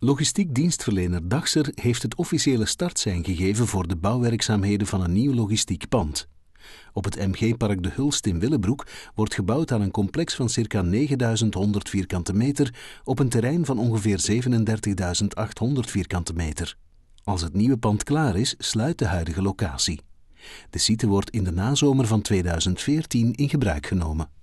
Logistiek dienstverlener Dagser heeft het officiële startsein gegeven voor de bouwwerkzaamheden van een nieuw logistiek pand. Op het MG-park De Hulst in Willebroek wordt gebouwd aan een complex van circa 9100 vierkante meter op een terrein van ongeveer 37.800 vierkante meter. Als het nieuwe pand klaar is, sluit de huidige locatie. De site wordt in de nazomer van 2014 in gebruik genomen.